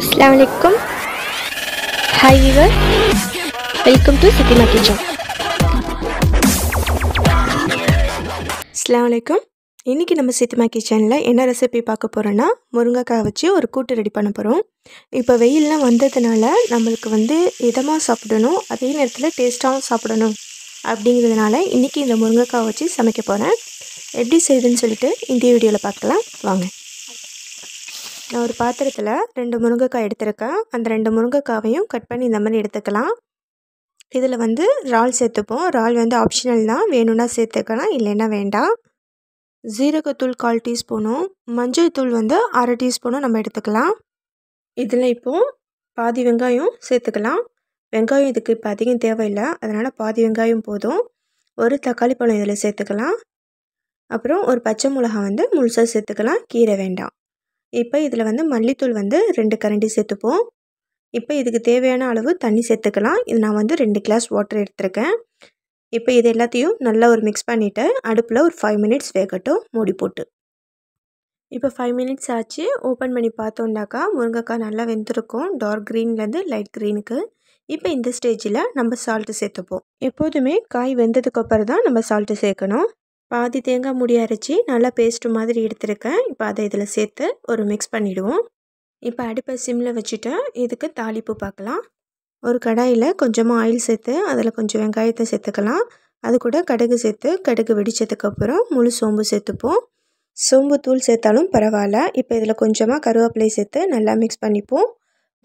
அஸ்லாம் வலைக்கம் hi viewer welcome to Chithima kitchen அஸ்லாம் வலைக்கம் இன்றைக்கி நம்ம சித்திமா கிச்சனில் என்ன ரெசிபி பார்க்க போகிறோன்னா முருங்கைக்காய் வச்சு ஒரு கூட்டு ரெடி பண்ண போகிறோம் இப்போ வெயிலெலாம் வந்ததுனால நம்மளுக்கு வந்து இதமாக சாப்பிடணும் அதே நேரத்தில் டேஸ்ட்டாகவும் சாப்பிடணும் அப்படிங்கிறதுனால இன்றைக்கி இந்த முருங்கைக்காய் வச்சு சமைக்க போகிறேன் எப்படி செய்யுதுன்னு சொல்லிட்டு இந்த வீடியோவில் பார்க்கலாம் வாங்க நான் ஒரு பாத்திரத்தில் ரெண்டு முருங்கைக்காய் எடுத்திருக்கேன் அந்த ரெண்டு முருங்கைக்காவையும் கட் பண்ணி இந்த மாதிரி எடுத்துக்கலாம் இதில் வந்து இறால் சேர்த்துப்போம் இறால் வந்து ஆப்ஷனல் தான் வேணும்னா சேர்த்துக்கலாம் இல்லைன்னா வேண்டாம் ஜீரகத்தூள் கால் டீஸ்பூனும் மஞ்சள் தூள் வந்து அரை டீஸ்பூனும் நம்ம எடுத்துக்கலாம் இதில் இப்போது பாதி வெங்காயம் சேர்த்துக்கலாம் வெங்காயம் இதுக்கு இப்போ அதிகம் தேவையில்லை அதனால் பாதி வெங்காயம் போதும் ஒரு தக்காளி பழம் இதில் சேர்த்துக்கலாம் அப்புறம் ஒரு பச்சை மிளகா வந்து முழுசாக சேர்த்துக்கலாம் கீரை வேண்டாம் இப்போ இதில் வந்து மல்லித்தூள் வந்து ரெண்டு கரண்டி சேர்த்துப்போம் இப்போ இதுக்கு தேவையான அளவு தண்ணி சேர்த்துக்கலாம் இது நான் வந்து ரெண்டு கிளாஸ் வாட்டர் எடுத்திருக்கேன் இப்போ இது எல்லாத்தையும் நல்லா ஒரு மிக்ஸ் பண்ணிவிட்டு அடுப்பில் ஒரு ஃபைவ் மினிட்ஸ் வேகட்டும் மூடி போட்டு இப்போ ஃபைவ் மினிட்ஸ் ஆச்சு ஓப்பன் பண்ணி பார்த்தோம்னாக்கா முருங்கைக்காய் நல்லா வெந்திருக்கும் டார்க் க்ரீன்லேருந்து லைட் க்ரீனுக்கு இப்போ இந்த ஸ்டேஜில் நம்ம சால்ட்டு சேர்த்துப்போம் எப்போதுமே காய் வெந்ததுக்கப்புறம் தான் நம்ம சால்ட்டு சேர்க்கணும் பாதி தேங்காய் முடி அரைச்சி நல்லா பேஸ்ட்டு மாதிரி எடுத்திருக்கேன் இப்போ அதை இதில் சேர்த்து ஒரு மிக்ஸ் பண்ணிவிடுவோம் இப்போ அடுப்பை சிம்மில் வச்சுட்டு இதுக்கு தாளிப்பு பார்க்கலாம் ஒரு கடாயில் கொஞ்சமாக ஆயில் சேர்த்து அதில் கொஞ்சம் வெங்காயத்தை சேர்த்துக்கலாம் அது கூட கடுகு சேர்த்து கடுகு வெடித்ததுக்கப்புறம் முழு சோம்பு சேர்த்துப்போம் சோம்பு தூள் சேர்த்தாலும் பரவாயில்ல இப்போ இதில் கொஞ்சமாக கருவேப்பிலை சேர்த்து நல்லா மிக்ஸ் பண்ணிப்போம்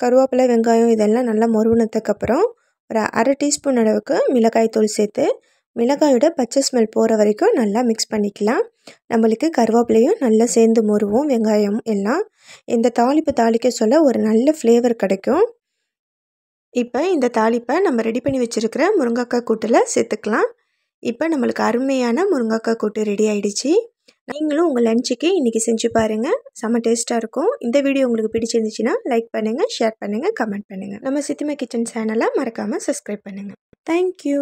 கருவேப்பிலை வெங்காயம் இதெல்லாம் நல்லா மொறுவுனதுக்கப்புறம் ஒரு அரை டீஸ்பூன் அளவுக்கு மிளகாய் தூள் சேர்த்து மிளகாயோட பச்சை ஸ்மெல் போகிற வரைக்கும் நல்லா மிக்ஸ் பண்ணிக்கலாம் நம்மளுக்கு கருவேப்பிலையும் நல்லா சேர்ந்து முருவோம் வெங்காயம் எல்லாம் இந்த தாளிப்பு தாளிக்க சொல்ல ஒரு நல்ல ஃப்ளேவர் கிடைக்கும் இப்போ இந்த தாளிப்பை நம்ம ரெடி பண்ணி வச்சுருக்கிற முருங்கைக்காய் கூட்டில் சேர்த்துக்கலாம் இப்போ நம்மளுக்கு அருமையான முருங்கைக்காய் கூட்டு ரெடி ஆகிடுச்சி நீங்களும் உங்கள் லஞ்சுக்கு இன்றைக்கி செஞ்சு பாருங்கள் செம்ம டேஸ்ட்டாக இருக்கும் இந்த வீடியோ உங்களுக்கு பிடிச்சிருந்துச்சின்னா லைக் பண்ணுங்கள் ஷேர் பண்ணுங்கள் கமெண்ட் பண்ணுங்கள் நம்ம சித்திமா கிச்சன் சேனலை மறக்காமல் சப்ஸ்கிரைப் பண்ணுங்கள் தேங்க்யூ